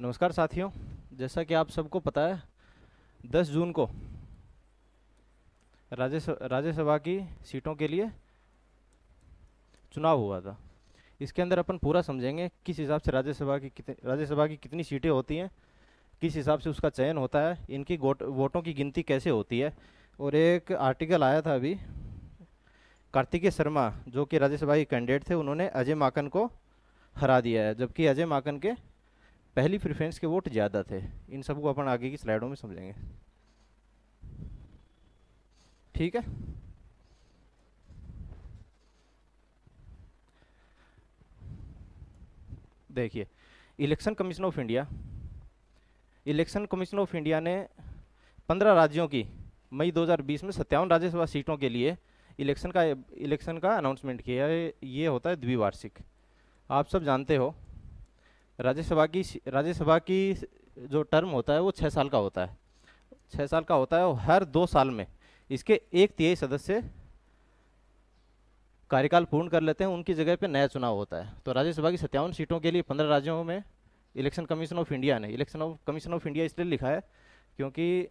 नमस्कार साथियों जैसा कि आप सबको पता है 10 जून को राज्यसभा की सीटों के लिए चुनाव हुआ था इसके अंदर अपन पूरा समझेंगे किस हिसाब से राज्यसभा की राज्यसभा की कितनी सीटें होती हैं किस हिसाब से उसका चयन होता है इनकी वोटों की गिनती कैसे होती है और एक आर्टिकल आया था अभी कार्तिकेय शर्मा जो कि राज्यसभा के कैंडिडेट थे उन्होंने अजय माकन को हरा दिया है जबकि अजय माकन के पहली प्रेफरेंस के वोट ज़्यादा थे इन सबको अपन आगे की स्लाइडों में समझेंगे ठीक है देखिए election commission of India election commission of India ने 15 राज्यों की मई 2020 में सत्तावन राज्यसभा सीटों के लिए इलेक्शन का इलेक्शन का अनाउंसमेंट किया है ये होता है द्विवार्षिक आप सब जानते हो राज्यसभा की राज्यसभा की जो टर्म होता है वो छः साल का होता है छः साल का होता है और हर दो साल में इसके एक तिहाई सदस्य कार्यकाल पूर्ण कर लेते हैं उनकी जगह पे नया चुनाव होता है तो राज्यसभा की सत्तावन सीटों के लिए पंद्रह राज्यों में इलेक्शन कमीशन ऑफ इंडिया ने election of commission of India इसलिए लिखा है क्योंकि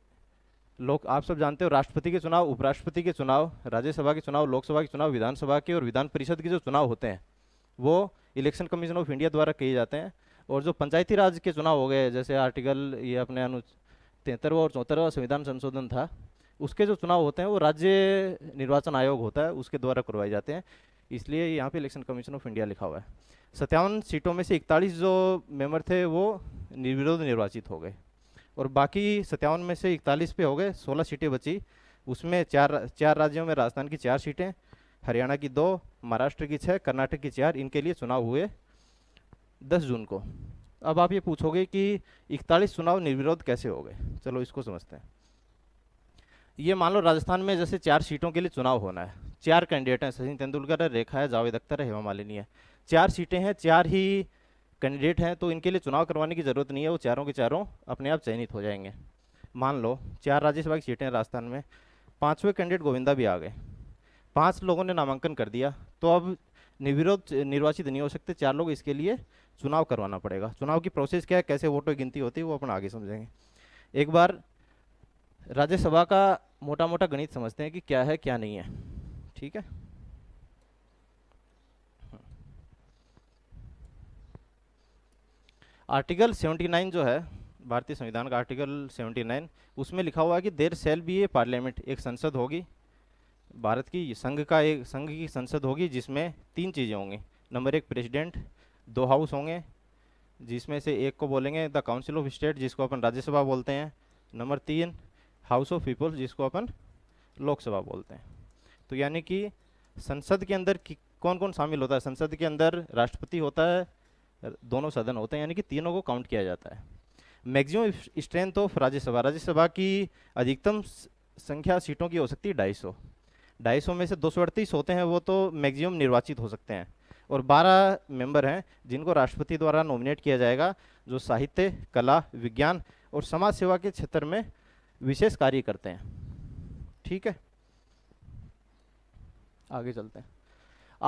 लोग आप सब जानते हो राष्ट्रपति के चुनाव उपराष्ट्रपति के चुनाव राज्यसभा के चुनाव लोकसभा के चुनाव विधानसभा के और विधान परिषद के जो चुनाव होते हैं वो इलेक्शन कमीशन ऑफ इंडिया द्वारा किए जाते हैं और जो पंचायती राज के चुनाव हो गए जैसे आर्टिकल ये अपने अनु तिहत्तरवा और चौहत्तरवा संविधान संशोधन था उसके जो चुनाव होते हैं वो राज्य निर्वाचन आयोग होता है उसके द्वारा करवाए जाते हैं इसलिए यहाँ पे इलेक्शन कमीशन ऑफ इंडिया लिखा हुआ है सत्तावन सीटों में से इकतालीस जो मेंबर थे वो निर्विरोध निर्वाचित हो गए और बाकी सत्तावन में से इकतालीस पे हो गए सोलह सीटें बची उसमें चार चार राज्यों में राजस्थान की चार सीटें हरियाणा की दो महाराष्ट्र की छः कर्नाटक की चार इनके लिए चुनाव हुए दस जून को अब आप ये पूछोगे कि इकतालीस चुनाव निर्विरोध कैसे हो गए चलो इसको समझते हैं ये मान लो राजस्थान में जैसे चार सीटों के लिए चुनाव होना है चार कैंडिडेट हैं सचिन तेंदुलकर है रेखा है जावेद अख्तर है हेमा मालिनी है चार सीटें हैं चार ही कैंडिडेट हैं तो इनके लिए चुनाव करवाने की ज़रूरत नहीं है वो चारों के चारों अपने आप चयनित हो जाएंगे मान लो चार राज्यसभा की सीटें हैं राजस्थान में पाँचवें कैंडिडेट गोविंदा भी आ गए पाँच लोगों ने नामांकन कर दिया तो अब निर्विरोध निर्वाचित नहीं हो सकते चार लोग इसके लिए चुनाव करवाना पड़ेगा चुनाव की प्रोसेस क्या है कैसे वोटों की गिनती होती है वो अपन आगे समझेंगे एक बार राज्यसभा का मोटा मोटा गणित समझते हैं कि क्या है क्या नहीं है ठीक है आर्टिकल 79 जो है भारतीय संविधान का आर्टिकल 79 उसमें लिखा हुआ है कि there shall be a parliament एक संसद होगी भारत की संघ का एक संघ की संसद होगी जिसमें तीन चीज़ें होंगी नंबर एक प्रेसिडेंट दो हाउस होंगे जिसमें से एक को बोलेंगे द काउंसिल ऑफ स्टेट जिसको अपन राज्यसभा बोलते हैं नंबर तीन हाउस ऑफ पीपल जिसको अपन लोकसभा बोलते हैं तो यानी कि संसद के अंदर कौन कौन शामिल होता है संसद के अंदर राष्ट्रपति होता है दोनों सदन होते हैं यानी कि तीनों को काउंट किया जाता है maximum strength of Rajya Sabha Rajya Sabha की अधिकतम संख्या सीटों की हो सकती है ढाई सौ ढाई सौ में से दो होते हैं वो तो मैक्सिमम निर्वाचित हो सकते हैं और 12 मेंबर हैं जिनको राष्ट्रपति द्वारा नॉमिनेट किया जाएगा जो साहित्य कला विज्ञान और समाज सेवा के क्षेत्र में विशेष कार्य करते हैं ठीक है आगे चलते हैं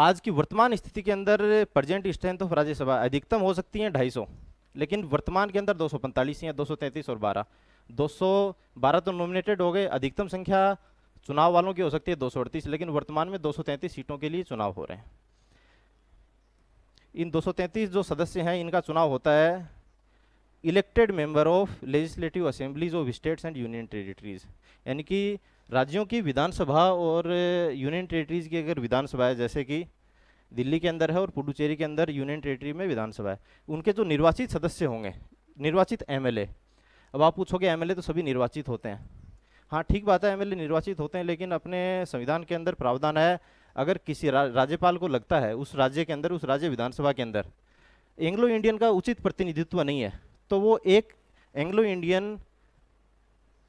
आज की वर्तमान स्थिति के अंदर प्रजेंट स्ट्रेंथ ऑफ राज्यसभा अधिकतम हो सकती है ढाई लेकिन वर्तमान के अंदर दो सौ पैंतालीस या दो और बारह बारह तो नॉमिनेटेड हो गए अधिकतम संख्या चुनाव वालों की हो सकती है दो लेकिन वर्तमान में दो सीटों के लिए चुनाव हो रहे हैं इन 233 जो सदस्य हैं इनका चुनाव होता है elected member of legislative assemblies of states and union territories यानी कि राज्यों की विधानसभा और यूनियन टेरिटरीज की अगर विधानसभा है जैसे कि दिल्ली के अंदर है और पुडुचेरी के अंदर यूनियन टेरिटरी में विधानसभा है उनके जो निर्वाचित सदस्य होंगे निर्वाचित एम अब आप पूछोगे एम तो सभी निर्वाचित होते हैं हाँ ठीक बात है एमएलए निर्वाचित होते हैं लेकिन अपने संविधान के अंदर प्रावधान है अगर किसी रा, राज्यपाल को लगता है उस राज्य के अंदर उस राज्य विधानसभा के अंदर एंग्लो इंडियन का उचित प्रतिनिधित्व नहीं है तो वो एक एंग्लो इंडियन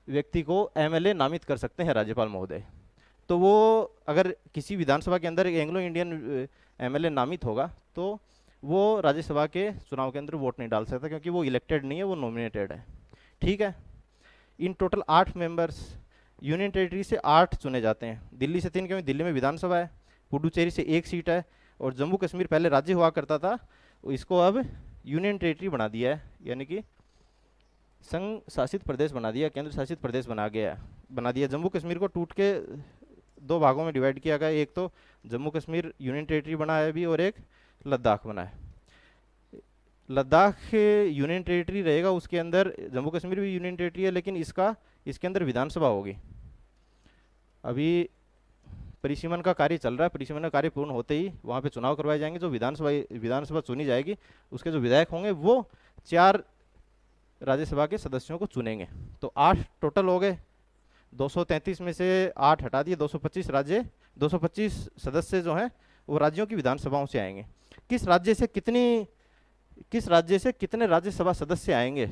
व्यक्ति को एमएलए नामित कर सकते हैं राज्यपाल महोदय तो वो अगर किसी विधानसभा के अंदर एंग्लो इंडियन एमएलए नामित होगा तो वो राज्यसभा के चुनाव के अंदर वोट नहीं डाल सकता क्योंकि वो इलेक्टेड नहीं है वो नॉमिनेटेड है ठीक है इन टोटल आठ मेंबर्स यूनियन टेरिटरी से आठ चुने जाते हैं दिल्ली से तीन क्योंकि दिल्ली में विधानसभा है पुडुचेरी से एक सीट है और जम्मू कश्मीर पहले राज्य हुआ करता था इसको अब यूनियन टेरिटरी बना दिया है यानी कि संघ शासित प्रदेश बना दिया केंद्र शासित प्रदेश बना गया बना दिया जम्मू कश्मीर को टूट के दो भागों में डिवाइड किया गया एक तो जम्मू कश्मीर यूनियन टेरिटरी बना है अभी और एक लद्दाख बना है लद्दाख यूनियन टेरिटरी रहेगा उसके अंदर जम्मू कश्मीर भी यूनियन टेरिटरी है लेकिन इसका इसके अंदर विधानसभा होगी अभी परिसीमन का कार्य चल रहा है परिसीमन का कार्य पूर्ण होते ही वहाँ पे चुनाव करवाए जाएंगे जो विधानसभा विधानसभा चुनी जाएगी उसके जो विधायक होंगे वो चार राज्यसभा के सदस्यों को चुनेंगे तो आठ टोटल हो गए 233 में से आठ हटा दिए 225 राज्य 225 सदस्य जो हैं वो राज्यों की विधानसभाओं से आएंगे किस राज्य से कितनी किस राज्य से कितने राज्यसभा सदस्य आएंगे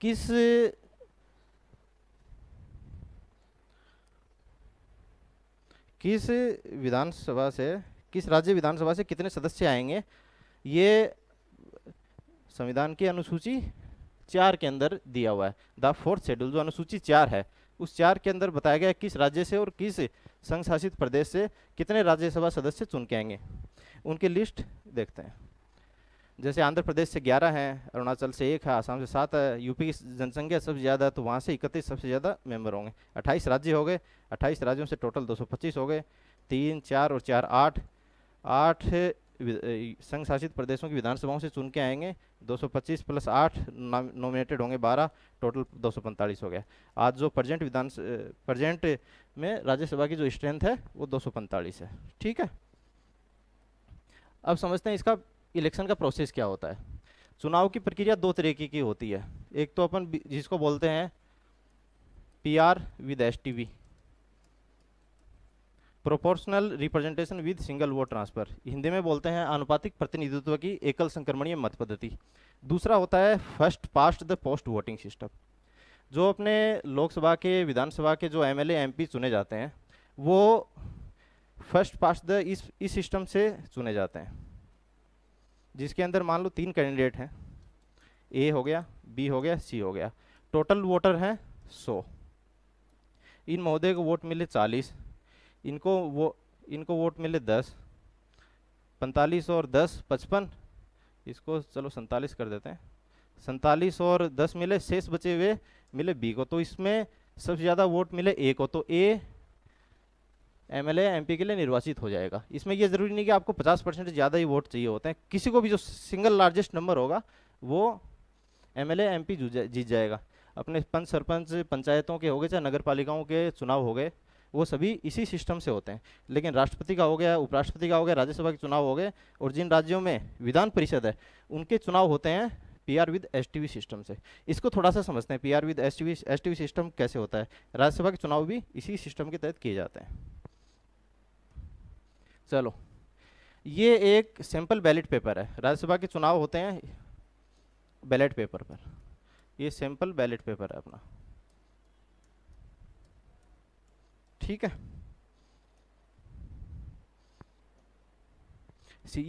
किस किस विधानसभा से किस राज्य विधानसभा से कितने सदस्य आएंगे ये संविधान की अनुसूची चार के अंदर दिया हुआ है द फोर्थ शेड्यूल जो अनुसूची चार है उस चार के अंदर बताया गया किस राज्य से और किस संघ शासित प्रदेश से कितने राज्यसभा सदस्य चुन के आएंगे उनकी लिस्ट देखते हैं जैसे आंध्र प्रदेश से ग्यारह हैं अरुणाचल से एक है आसाम से सात है यूपी की जनसंख्या सबसे ज़्यादा तो वहाँ से इकतीस सबसे ज़्यादा मेंबर होंगे अट्ठाईस राज्य हो गए अट्ठाईस राज्यों से टोटल 225 हो गए तीन चार और चार आठ आठ संघ शासित प्रदेशों की विधानसभाओं से चुन के आएंगे 225 प्लस आठ नॉमिनेटेड होंगे 12 टोटल 245 हो गया आज जो प्रजेंट विधान प्रजेंट में राज्यसभा की जो स्ट्रेंथ है वो दो है ठीक है अब समझते हैं इसका इलेक्शन का प्रोसेस क्या होता है चुनाव की प्रक्रिया दो तरीके की होती है एक तो अपन जिसको बोलते हैं PR with STV proportional representation with single vote transfer Hindi में बोलते हैं अनुपातिक प्रतिनिधित्व की एकल संक्रमणीय मत पद्धति दूसरा होता है first past the post voting system जो अपने लोकसभा के विधानसभा के जो एमएलए एमपी चुने जाते हैं वो फर्स्ट पास द इस इस सिस्टम से चुने जाते हैं जिसके अंदर मान लो तीन कैंडिडेट हैं ए हो गया बी हो गया सी हो गया टोटल वोटर हैं सौ इन महोदय को वोट मिले चालीस इनको वो इनको वोट मिले दस पैंतालीस और दस पचपन इसको चलो सैंतालीस कर देते हैं सैंतालीस और दस मिले शेष बचे हुए मिले बी को तो इसमें सबसे ज़्यादा वोट मिले ए को तो ए एम एल के लिए निर्वाचित हो जाएगा इसमें यह ज़रूरी नहीं कि आपको 50 परसेंट ज़्यादा ही वोट चाहिए होते हैं किसी को भी जो सिंगल लार्जेस्ट नंबर होगा वो एम एल जीत जाएगा अपने पंच सरपंच पंचायतों के हो गए चाहे नगर पालिकाओं के चुनाव हो गए वो सभी इसी सिस्टम से होते हैं लेकिन राष्ट्रपति का हो गया उपराष्ट्रपति का हो गया राज्यसभा के चुनाव हो गए और जिन राज्यों में विधान परिषद है उनके चुनाव होते हैं P R with S system से इसको थोड़ा सा समझते हैं P R with S T system कैसे होता है राज्यसभा के चुनाव भी इसी सिस्टम के तहत किए जाते हैं चलो ये एक सिंपल बैलेट पेपर है राज्यसभा के चुनाव होते हैं बैलेट पेपर पर ये सिंपल बैलेट पेपर है अपना ठीक है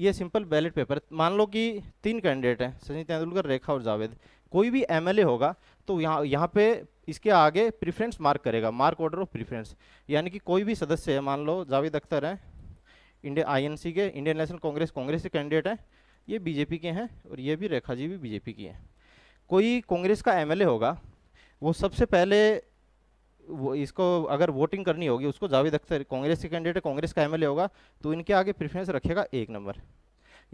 ये सिंपल बैलेट पेपर मान लो कि तीन कैंडिडेट हैं सचिन तेंदुलकर रेखा और जावेद कोई भी एमएलए होगा तो यहाँ यहाँ पे इसके आगे प्रेफरेंस मार्क करेगा मार्क ऑर्डर ऑफ प्रेफरेंस यानी कि कोई भी सदस्य है मान लो जावेद अख्तर है इंडिया आईएनसी के इंडियन नेशनल कांग्रेस कांग्रेस के कैंडिडेट हैं ये बीजेपी के हैं और ये भी रेखा जी भी बीजेपी की हैं कोई कांग्रेस का एमएलए होगा वो सबसे पहले वो इसको अगर वोटिंग करनी होगी उसको जावेद अख्तर कांग्रेस के कैंडिडेट कांग्रेस का एम होगा तो इनके आगे प्रेफरेंस रखेगा एक नंबर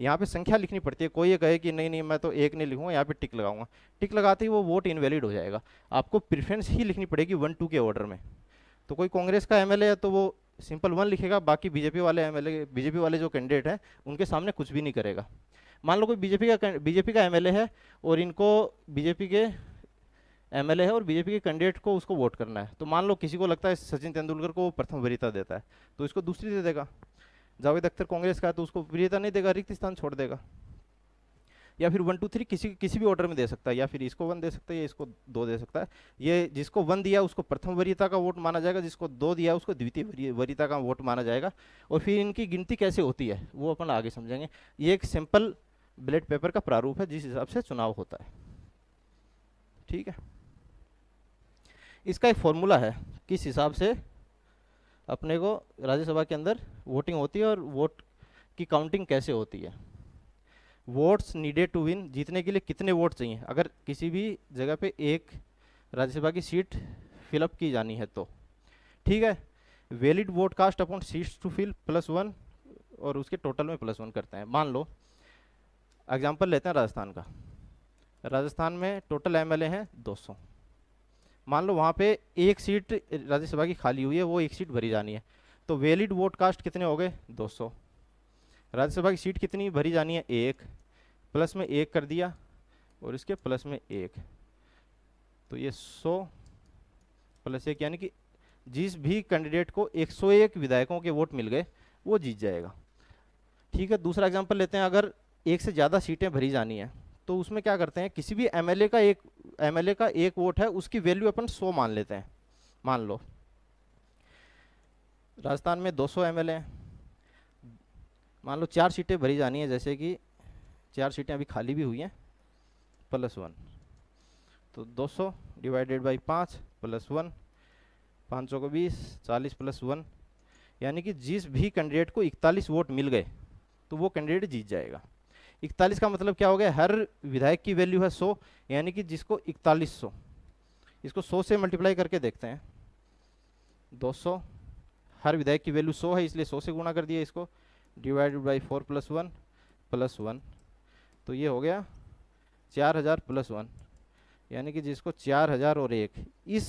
यहाँ पर संख्या लिखनी पड़ती है कोई ये कहे कि नहीं नहीं मैं तो एक नहीं लिखूँगा यहाँ पर टिक लगाऊंगा टिक लगाते ही वो वोट इनवैलिड हो जाएगा आपको प्रेफरेंस ही लिखनी पड़ेगी वन टू के ऑर्डर में तो कोई कांग्रेस का एमएलए है तो वो सिंपल वन लिखेगा बाकी बीजेपी वाले एमएलए बीजेपी वाले जो कैंडिडेट हैं उनके सामने कुछ भी नहीं करेगा मान लो कोई बीजेपी का बीजेपी का एमएलए है और इनको बीजेपी के एमएलए है और बीजेपी के कैंडिडेट को उसको वोट करना है तो मान लो किसी को लगता है सचिन तेंदुलकर को प्रथम वरीयता देता है तो इसको दूसरी दे देगा जावेद अख्तर कांग्रेस का है तो उसको वरीयता नहीं देगा रिक्त स्थान छोड़ देगा या फिर वन टू थ्री किसी किसी भी ऑर्डर में दे सकता है या फिर इसको वन दे सकता है या इसको दो दे सकता है ये जिसको वन दिया उसको प्रथम वरीयता का वोट माना जाएगा जिसको दो दिया उसको द्वितीय वरीयता का वोट माना जाएगा और फिर इनकी गिनती कैसे होती है वो अपन आगे समझेंगे ये एक सिंपल बैलेट पेपर का प्रारूप है जिस हिसाब से चुनाव होता है ठीक है इसका एक फॉर्मूला है किस हिसाब से अपने को राज्यसभा के अंदर वोटिंग होती है और वोट की काउंटिंग कैसे होती है वोट्स नीडेड टू विन जीतने के लिए कितने वोट चाहिए अगर किसी भी जगह पे एक राज्यसभा की सीट फिलअप की जानी है तो ठीक है valid vote cast upon seats to fill plus one और उसके टोटल में प्लस वन करते हैं मान लो एग्जाम्पल लेते हैं राजस्थान का राजस्थान में टोटल एम हैं दो मान लो वहाँ पर एक सीट राज्यसभा की खाली हुई है वो एक सीट भरी जानी है तो वैलिड वोट कास्ट कितने हो गए दो राज्यसभा की सीट कितनी भरी जानी है एक प्लस में एक कर दिया और इसके प्लस में एक तो ये सौ प्लस एक यानी कि जिस भी कैंडिडेट को 101 विधायकों के वोट मिल गए वो जीत जाएगा ठीक है दूसरा एग्जाम्पल लेते हैं अगर एक से ज़्यादा सीटें भरी जानी है तो उसमें क्या करते हैं किसी भी एमएलए का एक एमएलए का एक वोट है उसकी वैल्यू अपन 100 मान लेते हैं मान लो राजस्थान में 200 एमएलए हैं मान लो चार सीटें भरी जानी है जैसे कि चार सीटें अभी खाली भी हुई हैं प्लस वन तो 200 डिवाइडेड बाई पाँच प्लस वन पाँच सौ को बीस चालीस प्लस वन यानी कि जिस भी कैंडिडेट को इकतालीस वोट मिल गए तो वो कैंडिडेट जीत जाएगा इकतालीस का मतलब क्या हो गया हर विधायक की वैल्यू है सौ यानी कि जिसको इकतालीस सौ इसको सौ से मल्टीप्लाई करके देखते हैं दो सौ हर विधायक की वैल्यू सौ है इसलिए सौ से गुणा कर दिया इसको divided by four plus one plus one तो ये हो गया चार हज़ार प्लस वन यानी कि जिसको चार हज़ार और एक इस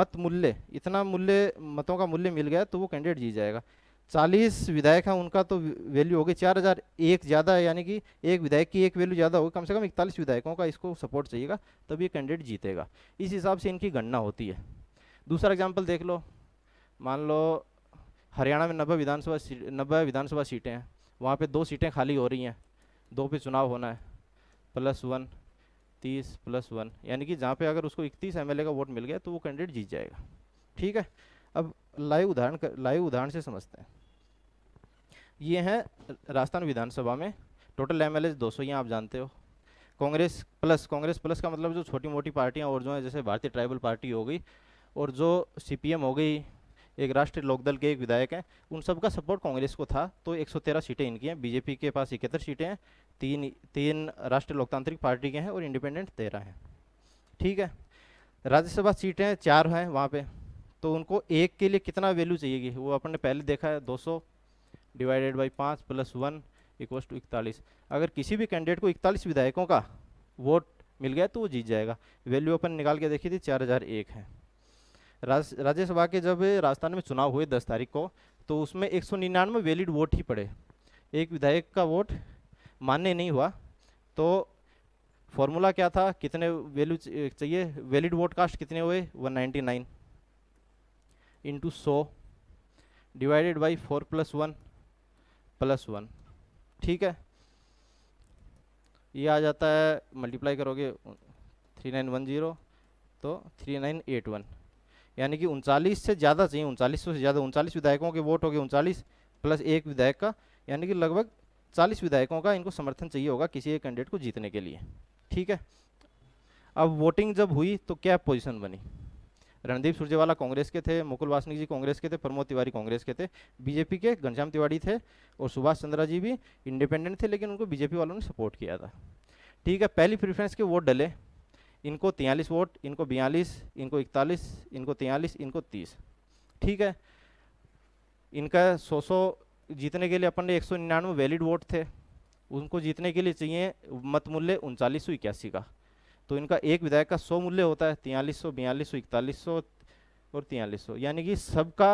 मत मूल्य इतना मूल्य मतों का मूल्य मिल गया तो वो कैंडिडेट जीत जाएगा चालीस विधायक हैं उनका तो वैल्यू होगी चार हज़ार एक ज़्यादा है यानी कि एक विधायक की एक वैल्यू ज़्यादा होगी कम से कम इकतालीस विधायकों का इसको सपोर्ट चाहिएगा तब ये कैंडिडेट जीतेगा इस हिसाब से इनकी गणना होती है दूसरा एग्जाम्पल देख लो मान लो हरियाणा में नब्बे विधानसभा नब्बे विधानसभा सीटें हैं वहाँ पे दो सीटें खाली हो रही हैं दो पे चुनाव होना है प्लस वन तीस प्लस वन यानी कि जहाँ पे अगर उसको इकतीस एम का वोट मिल गया तो वो कैंडिडेट जीत जाएगा ठीक है अब लाइव उदाहरण लाइव उदाहरण से समझते हैं ये हैं राजस्थान विधानसभा में टोटल एम एल एज यहाँ आप जानते हो कांग्रेस प्लस कांग्रेस प्लस का मतलब जो छोटी मोटी पार्टियाँ और जो हैं जैसे भारतीय ट्राइबल पार्टी हो गई और जो सी हो गई एक राष्ट्रीय लोकदल के एक विधायक हैं उन सबका सपोर्ट कांग्रेस को था तो 113 सीटें इनकी हैं बीजेपी के पास इकहत्तर सीटें हैं तीन तीन राष्ट्रीय लोकतांत्रिक पार्टी के हैं और इंडिपेंडेंट तेरह हैं ठीक है राज्यसभा सीटें चार हैं वहाँ पर तो उनको एक के लिए कितना वैल्यू चाहिएगी वो अपन ने पहले देखा है दो डिवाइडेड बाई पाँच प्लस वन इक्वस टू इकतालीस अगर किसी भी कैंडिडेट को इकतालीस विधायकों का वोट मिल गया तो वो जीत जाएगा वैल्यू अपन निकाल के देखी थी चार हज़ार एक है राज्यसभा के जब राजस्थान में चुनाव हुए दस तारीख को तो उसमें एक सौ निन्यानवे वैलिड वोट ही पड़े एक विधायक का वोट मान्य नहीं हुआ तो फॉर्मूला क्या था कितने वैल्यू चाहिए वैलिड वोट कास्ट कितने हुए 199 नाइन्टी नाइन इंटू सौ divided by four plus one plus one ठीक है ये आ जाता है मल्टीप्लाई करोगे थ्री नाइन वन ज़ीरो तो थ्री नाइन एट वन यानी कि उनचालीस से ज़्यादा चाहिए उनचालीस से ज़्यादा उनचालीस विधायकों के वोट हो गए उनचालीस प्लस एक विधायक का यानी कि लगभग चालीस विधायकों का इनको समर्थन चाहिए होगा किसी एक कैंडिडेट को जीतने के लिए ठीक है अब वोटिंग जब हुई तो क्या पोजिशन बनी रणदीप सुरजेवाला कांग्रेस के थे मुकुल वासनिक जी कांग्रेस के थे प्रमोद तिवारी कांग्रेस के थे बीजेपी के घनश्याम तिवारी थे और सुभाष चंद्रा जी भी इंडिपेंडेंट थे लेकिन उनको बीजेपी वालों ने सपोर्ट किया था ठीक है पहली प्रेफरेंस के वोट डले इनको तैंतालीस वोट इनको बयालीस इनको इकतालीस इनको तैंतालीस इनको तीस ठीक है इनका सौ सौ जीतने के लिए अपन ने एक सौ निन्यानवे वैलिड वोट थे उनको जीतने के लिए चाहिए मत मूल्य उनचालीस सौ इक्यासी का तो इनका एक विधायक का सौ मूल्य होता है तैंतालीस सौ बयालीस सौ इकतालीस सौ और तैंतालीस सौ यानी कि सबका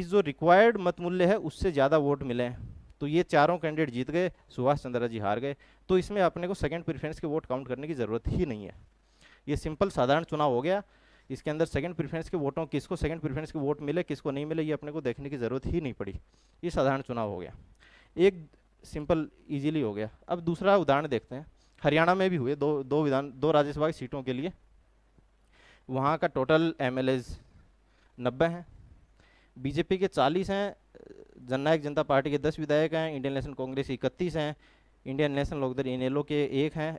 इस जो रिक्वायर्ड मत मूल्य है उससे ज़्यादा वोट मिले हैं तो ये चारों कैंडिडेट जीत गए सुभाष चंद्रा जी हार गए तो इसमें अपने को सेकेंड प्रीफ्रेंस के वोट काउंट करने की ज़रूरत ही नहीं है ये सिंपल साधारण चुनाव हो गया इसके अंदर सेकंड प्रीफ्रेंस के वोटों किसको सेकंड प्रीफ्रेंस के वोट मिले किसको नहीं मिले ये अपने को देखने की ज़रूरत ही नहीं पड़ी ये साधारण चुनाव हो गया एक सिंपल इजीली हो गया अब दूसरा उदाहरण देखते हैं हरियाणा में भी हुए दो दो विधान दो राज्यसभा की सीटों के लिए वहाँ का टोटल एम एल नब्बे हैं बीजेपी के 40 हैं जननायक जनता पार्टी के 10 विधायक हैं इंडियन नेशनल कांग्रेस इकतीस हैं इंडियन नेशनल लोकदल इनेलो के एक हैं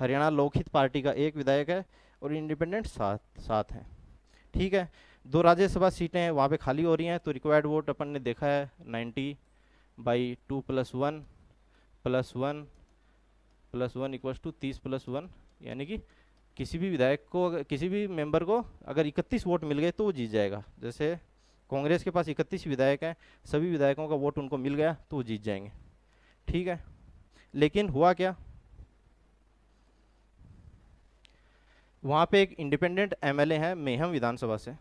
हरियाणा लोकहित पार्टी का एक विधायक है और इंडिपेंडेंट सात सात हैं ठीक है दो राज्यसभा सीटें हैं वहाँ पर खाली हो रही हैं तो रिक्वायर्ड वोट अपन ने देखा है ninety by two plus one plus one plus one equals to तीस प्लस वन यानी कि किसी भी विधायक को किसी भी मेंबर को अगर इकतीस वोट मिल गए तो वो जीत जाएगा जैसे कांग्रेस के पास इकतीस विधायक हैं सभी विधायकों का वोट उनको मिल गया तो वो जीत जाएंगे ठीक है लेकिन हुआ क्या वहाँ पे एक इंडिपेंडेंट एमएलए हैं मेहम विधानसभा से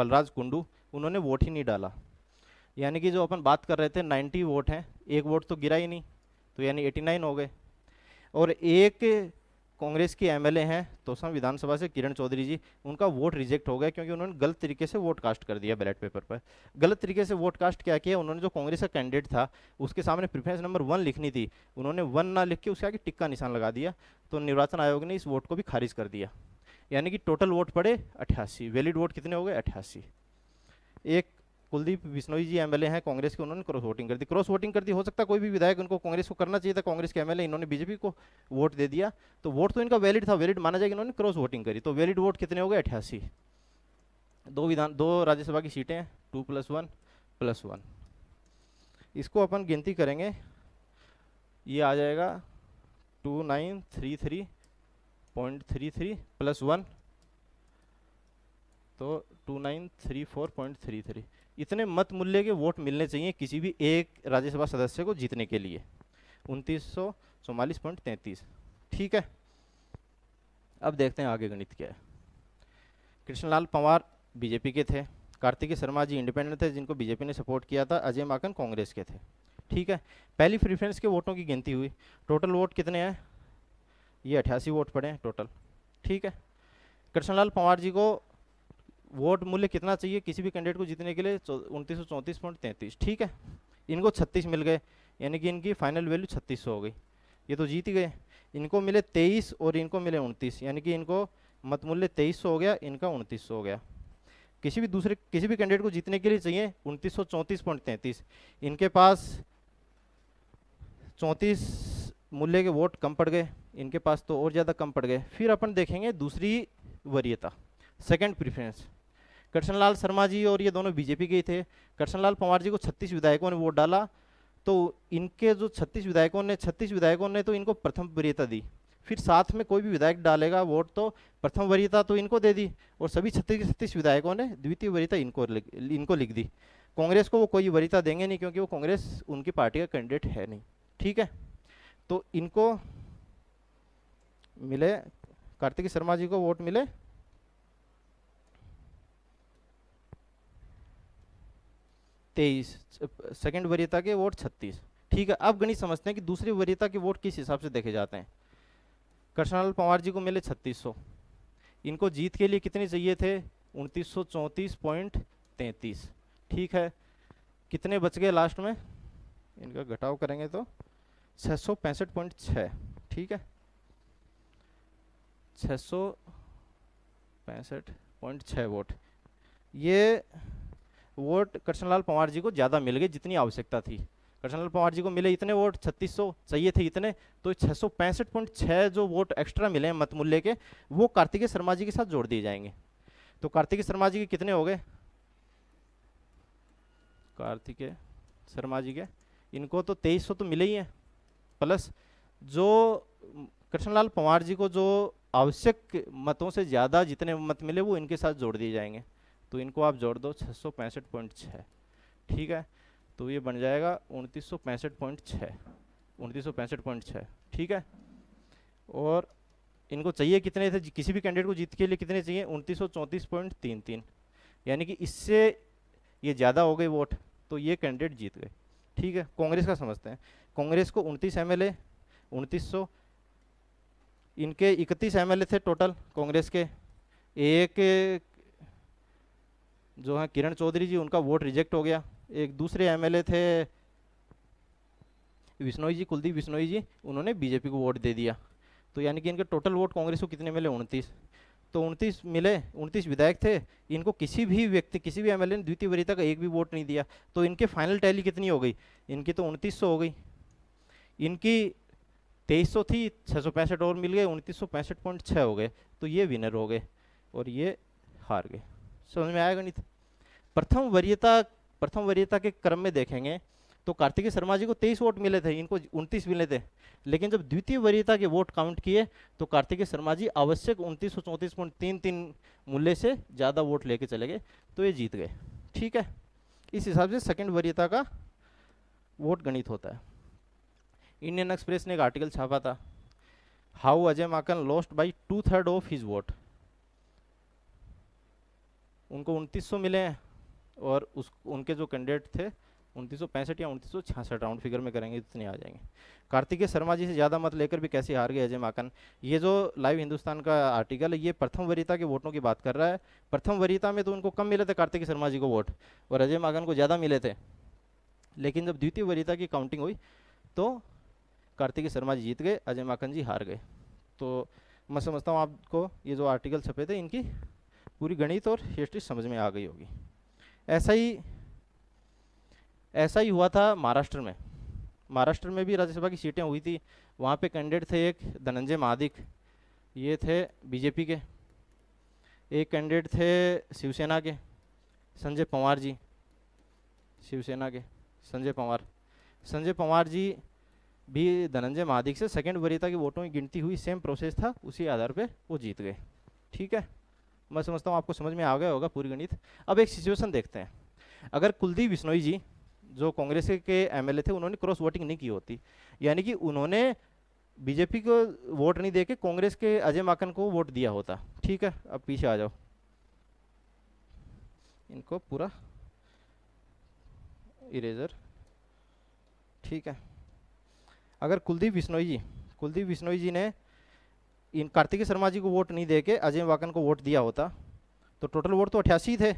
बलराज कुंडू उन्होंने वोट ही नहीं डाला यानी कि जो अपन बात कर रहे थे 90 वोट हैं एक वोट तो गिरा ही नहीं तो यानी 89 हो गए और एक कांग्रेस की एमएलए हैं तोसा विधानसभा से किरण चौधरी जी उनका वोट रिजेक्ट हो गया क्योंकि उन्होंने गलत तरीके से वोट कास्ट कर दिया बैलेट पेपर पर गलत तरीके से वोट कास्ट क्या किया उन्होंने जो कांग्रेस का कैंडिडेट था उसके सामने प्रिफ्रेंस नंबर वन लिखनी थी उन्होंने वन ना लिख के उसके आगे टिक्का निशान लगा दिया तो निर्वाचन आयोग ने इस वोट को भी खारिज कर दिया यानी कि टोटल वोट पड़े अट्ठासी वैलिड वोट कितने हो गए अट्ठासी एक कुलदीप बिश्नोई जी एमएलए हैं कांग्रेस के उन्होंने क्रॉस वोटिंग कर दी क्रॉस वोटिंग कर दी हो सकता कोई भी विधायक उनको कांग्रेस को करना चाहिए था कांग्रेस के एमएलए इन्होंने बीजेपी को वोट दे दिया तो वोट तो इनका वैलिड था वैलिड माना जाए कि इन्होंने क्रॉस वोटिंग करी तो वैलिड वोट कितने हो गए अठासी दो विधान दो राज्यसभा की सीटें two plus one plus one इसको अपन गिनती करेंगे ये आ जाएगा two nine three three point three three plus one तो two nine three four point three three इतने मत मूल्य के वोट मिलने चाहिए किसी भी एक राज्यसभा सदस्य को जीतने के लिए उनतीस सौ पॉइंट तैंतीस ठीक है अब देखते हैं आगे गणित क्या है कृष्णलाल पंवार बीजेपी के थे कार्तिकी शर्मा जी इंडिपेंडेंट थे जिनको बीजेपी ने सपोर्ट किया था अजय माकन कांग्रेस के थे ठीक है पहली प्रीफ्रेंस के वोटों की गिनती हुई टोटल वोट कितने हैं ये अठासी वोट पड़े हैं टोटल ठीक है कृष्णलाल पंवार जी को वोट मूल्य कितना चाहिए किसी भी कैंडिडेट को जीतने के लिए उनतीस सौ चौंतीस पॉइंट तैंतीस ठीक है इनको छत्तीस मिल गए यानी कि इनकी फाइनल वैल्यू छत्तीस हो गई ये तो जीत गए इनको मिले तेईस और इनको मिले उनतीस यानी कि इनको मत मूल्य तेईस हो गया इनका उनतीस हो गया किसी भी दूसरे किसी भी कैंडिडेट को जीतने के लिए चाहिए उनतीस सौ चौंतीस पॉइंट तैंतीस इनके पास चौंतीस मूल्य के वोट कम पड़ गए इनके पास तो और ज़्यादा कम पड़ गए फिर अपन देखेंगे दूसरी वरीयता सेकेंड प्रिफ्रेंस लाल शर्मा जी और ये दोनों बीजेपी के ही थे लाल पंवार जी को छत्तीस विधायकों ने वोट डाला तो इनके जो छत्तीस विधायकों ने छत्तीस विधायकों ने तो इनको प्रथम वरीयता दी फिर साथ में कोई भी विधायक डालेगा वोट तो प्रथम वरीयता तो इनको दे दी और सभी छत्तीस छत्तीस विधायकों ने द्वितीय वरीयता इनको इनको लिख दी कांग्रेस को वो कोई वरीयता देंगे नहीं क्योंकि वो कांग्रेस उनकी पार्टी का कैंडिडेट है नहीं ठीक है तो इनको मिले कार्तिकी शर्मा जी को वोट मिले तेईस सेकेंड वरीयता के वोट छत्तीस ठीक है अब गणित समझते हैं कि दूसरी वरीयता के वोट किस हिसाब से देखे जाते हैं कृष्णलाल पंवार जी को मिले छत्तीस इनको जीत के लिए कितने चाहिए थे उनतीस सौ चौंतीस पॉइंट ठीक है कितने बच गए लास्ट में इनका घटाव करेंगे तो छः सौ पैंसठ पॉइंट छः ठीक है छः सौ पैंसठ पॉइंट छः वोट ये वोट कृष्णलाल पंवार जी को ज़्यादा मिल गए जितनी आवश्यकता थी कृष्णलाल पंवार जी को मिले इतने वोट 3600 चाहिए थे इतने तो छः जो वोट एक्स्ट्रा मिले मत मूल्य के वो कार्तिकेय शर्मा जी के साथ जोड़ दिए जाएंगे तो कार्तिकेय शर्मा जी के कितने हो गए कार्तिकेय शर्मा जी के इनको तो तेईस तो मिले ही हैं प्लस जो कृष्णलाल पंवार जी को जो आवश्यक मतों से ज़्यादा जितने मत मिले वो इनके साथ जोड़ दिए जाएंगे तो इनको आप जोड़ दो छः ठीक है तो ये बन जाएगा उनतीस सौ ठीक है और इनको चाहिए कितने थे किसी भी कैंडिडेट को जीत के लिए कितने चाहिए उनतीस सौ चौंतीस पॉइंट तीन तीन यानी कि इससे ये ज़्यादा हो गई वोट तो ये कैंडिडेट जीत गए ठीक है कांग्रेस का समझते हैं कांग्रेस को उनतीस एम एल ए उनतीस सौ इनके इकतीस एम थे टोटल कांग्रेस के एक जो हैं किरण चौधरी जी उनका वोट रिजेक्ट हो गया एक दूसरे एमएलए थे विश्नोई जी कुलदीप विश्नोई जी उन्होंने बीजेपी को वोट दे दिया तो यानी कि इनके टोटल वोट कांग्रेस को कितने मिले उनतीस तो उनतीस मिले उनतीस विधायक थे इनको किसी भी व्यक्ति किसी भी एमएलए ने द्वितीय वरी का एक भी वोट नहीं दिया तो इनके फाइनल टैली कितनी हो गई इनकी तो उनतीस हो गई इनकी तेईस सौ थी छः सौ पैंसठ और मिल गए उनतीस सौ पैंसठ पॉइंट छः हो गए तो ये विनर हो गए और ये हार गए समझ में आया गणित प्रथम वरीयता प्रथम वरीयता के क्रम में देखेंगे तो कार्तिकी शर्मा जी को तेईस वोट मिले थे इनको उनतीस मिले थे लेकिन जब द्वितीय वरीयता के वोट काउंट किए तो कार्तिकी शर्मा जी आवश्यक उनतीस सौ चौंतीस पॉइंट तीन तीन मूल्य से ज़्यादा वोट लेके चले गए तो ये जीत गए ठीक है इस हिसाब से सेकेंड वरीयता का वोट गणित होता है इंडियन एक्सप्रेस ने एक आर्टिकल छापा था how Ajay Maken lost by two third of his vote उनको उनतीस मिले हैं और उस उनके जो कैंडिडेट थे उनतीस या उनतीस राउंड फिगर में करेंगे इतने आ जाएंगे कार्तिकेय शर्मा जी से ज़्यादा मत लेकर भी कैसे हार गए अजय माकन ये जो लाइव हिंदुस्तान का आर्टिकल है ये प्रथम वरीता के वोटों की बात कर रहा है प्रथम वरीता में तो उनको कम मिले थे कार्तिकेय शर्मा जी को वोट और अजय माकन को ज़्यादा मिले थे लेकिन जब द्वितीय वरीता की काउंटिंग हुई तो कार्तिकेय शर्मा जी जीत गए अजय माकन जी हार गए तो मैं समझता हूँ आपको ये जो आर्टिकल छपे थे इनकी पूरी गणित और हिस्ट्री समझ में आ गई होगी ऐसा ही ऐसा ही हुआ था महाराष्ट्र में महाराष्ट्र में भी राज्यसभा की सीटें हुई थी वहाँ पे कैंडिडेट थे एक धनंजय महादिक ये थे बीजेपी के एक कैंडिडेट थे शिवसेना के संजय पंवार जी शिवसेना के संजय पंवार संजय पंवार जी भी धनंजय महादिक से सेकेंड वरीयता की वोटों की गिनती हुई सेम प्रोसेस था उसी आधार पर वो जीत गए ठीक है मैं समझता हूँ आपको समझ में आ गया होगा पूरी गणित अब एक सिचुएशन देखते हैं अगर कुलदीप बिश्नोई जी जो कांग्रेस के एमएलए थे उन्होंने क्रॉस वोटिंग नहीं की होती यानी कि उन्होंने बीजेपी को वोट नहीं दे के कांग्रेस के अजय माकन को वोट दिया होता ठीक है अब पीछे आ जाओ इनको पूरा इरेजर ठीक है अगर कुलदीप बिश्नोई जी कुलदीप बिश्नोई जी ने इन कार्तिकी शर्मा जी को वोट नहीं दे के अजय वाकन को वोट दिया होता तो टोटल वोट तो अठासी थे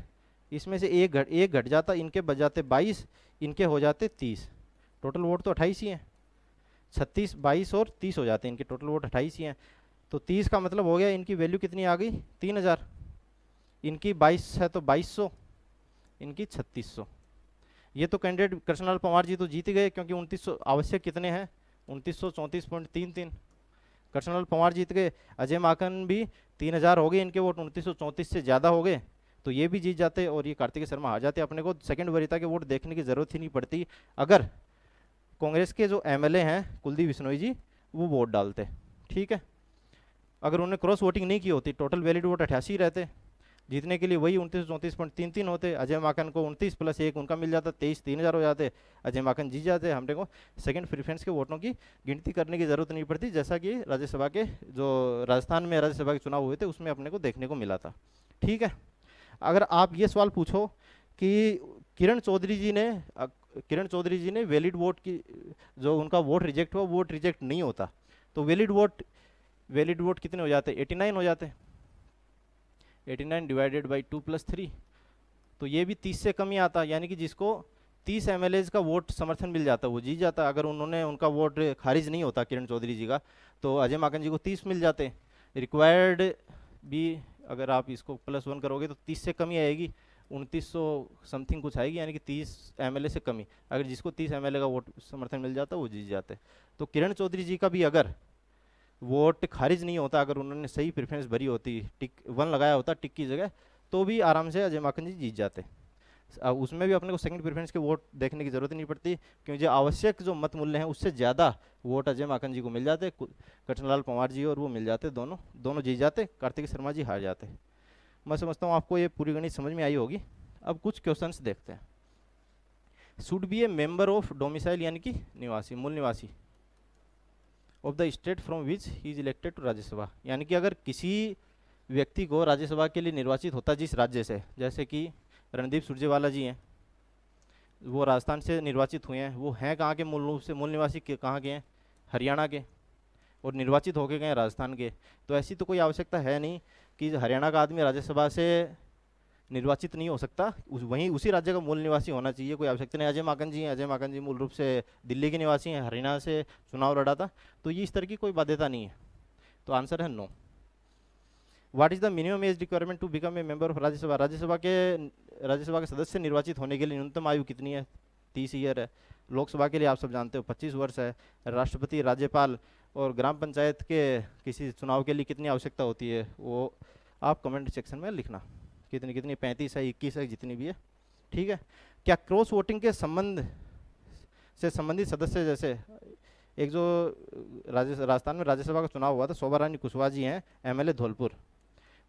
इसमें से एक घट एक घट जाता इनके बच जाते बाईस इनके हो जाते तीस टोटल वोट तो अट्ठाईस ही हैं छत्तीस बाईस और तीस हो जाते इनके टोटल वोट अट्ठाईस ही हैं तो तीस का मतलब हो गया इनकी वैल्यू कितनी आ गई तीन हज़ार इनकी बाईस है तो बाईस सौ इनकी छत्तीस सौ ये तो कैंडिडेट कृष्णलाल पंवार जी तो जीत गए क्योंकि उनतीस सौ आवश्यक कितने हैं उनतीस सौ चौंतीस पॉइंट तीन तीन कृष्णलाल पंवार जीत गए अजय माकन भी तीन हज़ार हो गए इनके वोट उनतीस से ज़्यादा हो गए तो ये भी जीत जाते और ये कार्तिक शर्मा आ जाते अपने को सेकंड वरीता के वोट देखने की ज़रूरत ही नहीं पड़ती अगर कांग्रेस के जो एमएलए हैं कुलदीप बिश्नोई जी वो वोट डालते ठीक है अगर उन्होंने क्रॉस वोटिंग नहीं की होती टोटल वैलिड वोट अठासी रहते जीतने के लिए वही उनतीस चौंतीस पॉइंट तीन तीन होते अजय माखन को उनतीस प्लस एक उनका मिल जाता तेईस तीन हज़ार हो जाते अजय माखन जीत जाते हमने को सेकंड प्रिफ्रेंस के वोटों की गिनती करने की जरूरत नहीं पड़ती जैसा कि राज्यसभा के जो राजस्थान में राज्यसभा के चुनाव हुए थे उसमें अपने को देखने को मिला था ठीक है अगर आप ये सवाल पूछो कि किरण चौधरी जी ने किरण चौधरी जी ने वैलिड वोट की जो उनका वोट रिजेक्ट हुआ वोट रिजेक्ट नहीं होता तो वैलिड वोट वैलिड वोट कितने हो जाते नाइन हो जाते eighty nine divided by two plus three तो ये भी तीस से कम ही आता यानी कि जिसको तीस एम का वोट समर्थन मिल जाता वो जीत जाता अगर उन्होंने उनका वोट खारिज नहीं होता किरण चौधरी जी का तो अजय माकन जी को तीस मिल जाते रिक्वायर्ड भी अगर आप इसको प्लस वन करोगे तो तीस से कमी आएगी उनतीस समथिंग कुछ आएगी यानी कि तीस एम से कमी अगर जिसको तीस एम का वोट समर्थन मिल जाता वो जीत जाते तो किरण चौधरी जी का भी अगर वोट खारिज नहीं होता अगर उन्होंने सही प्रेफरेंस भरी होती टिक वन लगाया होता टिक की जगह तो भी आराम से अजय माखन जी जीत जाते उसमें भी अपने को सेकंड प्रेफरेंस के वोट देखने की जरूरत नहीं पड़ती क्योंकि आवश्यक जो मत मूल्य हैं उससे ज़्यादा वोट अजय माखन जी को मिल जाते कृष्णलाल पंवार जी और वो मिल जाते दोनों दोनों जीत जाते कार्तिक शर्मा जी हार जाते मैं समझता हूँ आपको ये पूरी गणित समझ में आई होगी अब कुछ क्वेश्चन देखते हैं should be a member of domicile यानी कि निवासी मूल निवासी of the state from which he is elected to Rajya Sabha यानी कि अगर किसी व्यक्ति को राज्यसभा के लिए निर्वाचित होता जिस राज्य से जैसे कि रणदीप सुरजेवाला जी हैं वो राजस्थान से निर्वाचित हुए हैं वो हैं कहाँ के मूल रूप से मूल निवासी कहाँ के हैं हरियाणा के और निर्वाचित होके गए राजस्थान के तो ऐसी तो कोई आवश्यकता है नहीं कि हरियाणा का आदमी राज्यसभा से निर्वाचित नहीं हो सकता उस वहीं उसी राज्य का मूल निवासी होना चाहिए कोई आवश्यकता नहीं अजय माकन जी हैं अजय माकन जी मूल रूप से दिल्ली के निवासी हैं हरियाणा से चुनाव लड़ा था तो ये इस तरह की कोई बाध्यता नहीं है तो आंसर है no what is the minimum age requirement to become a member of Rajya Sabha Rajya Sabha के राज्यसभा के सदस्य निर्वाचित होने के लिए न्यूनतम आयु कितनी है तीस ईयर है लोकसभा के लिए आप सब जानते हो पच्चीस वर्ष है राष्ट्रपति राज्यपाल और ग्राम पंचायत के किसी चुनाव के लिए कितनी आवश्यकता होती है वो आप कमेंट सेक्शन में लिखना कितनी कितनी पैंतीस है इक्कीस है जितनी भी है ठीक है क्या क्रॉस वोटिंग के संबंध से संबंधित सदस्य जैसे एक जो राज्य राजस्थान में राज्यसभा का चुनाव हुआ था शोभा रानी कुशवाहा जी हैं एमएलए धौलपुर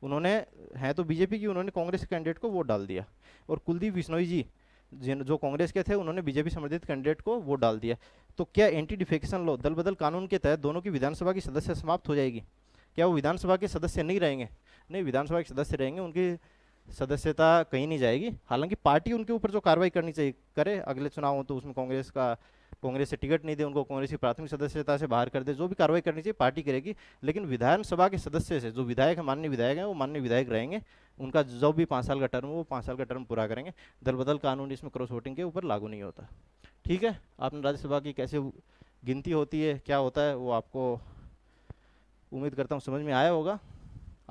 उन्होंने हैं तो बीजेपी की उन्होंने कांग्रेस कैंडिडेट को वोट डाल दिया और कुलदीप बिश्नोई जी जिन जो कांग्रेस के थे उन्होंने बीजेपी समर्थित कैंडिडेट को वोट डाल दिया तो क्या एंटी डिफेक्शन लॉ दल बदल कानून के तहत दोनों की विधानसभा की सदस्य समाप्त हो जाएगी क्या वो विधानसभा के सदस्य नहीं रहेंगे नहीं विधानसभा के सदस्य रहेंगे उनकी सदस्यता कहीं नहीं जाएगी हालांकि पार्टी उनके ऊपर जो कार्रवाई करनी चाहिए करे अगले चुनाव हो तो उसमें कांग्रेस का कांग्रेस से टिकट नहीं दे उनको कांग्रेस की प्राथमिक सदस्यता से बाहर कर दे जो भी कार्रवाई करनी चाहिए पार्टी करेगी लेकिन विधानसभा के सदस्य से जो विधायक है मान्य विधायक हैं वो मान्य विधायक रहेंगे उनका जो भी पाँच साल का टर्म हो वो पाँच साल का टर्म पूरा करेंगे दल बदल कानून इसमें क्रॉस वोटिंग के ऊपर लागू नहीं होता ठीक है आपने राज्यसभा की कैसे गिनती होती है क्या होता है वो आपको उम्मीद करता हूँ समझ में आया होगा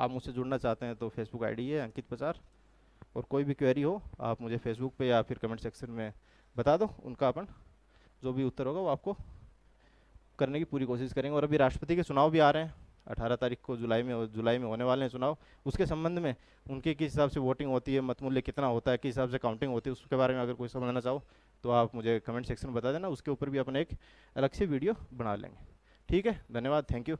आप मुझसे जुड़ना चाहते हैं तो फेसबुक आईडी है अंकित पचार और कोई भी क्वेरी हो आप मुझे फेसबुक पे या फिर कमेंट सेक्शन में बता दो उनका अपन जो भी उत्तर होगा वो आपको करने की पूरी कोशिश करेंगे और अभी राष्ट्रपति के चुनाव भी आ रहे हैं अठारह तारीख को जुलाई में जुलाई में होने वाले हैं चुनाव उसके संबंध में उनके किस हिसाब से वोटिंग होती है मतमूल्य कितना होता है किस हिसाब से काउंटिंग होती है उसके बारे में अगर कोई समझना चाहो तो आप मुझे कमेंट सेक्शन में बता देना उसके ऊपर भी अपने एक अलग से वीडियो बना लेंगे ठीक है धन्यवाद थैंक यू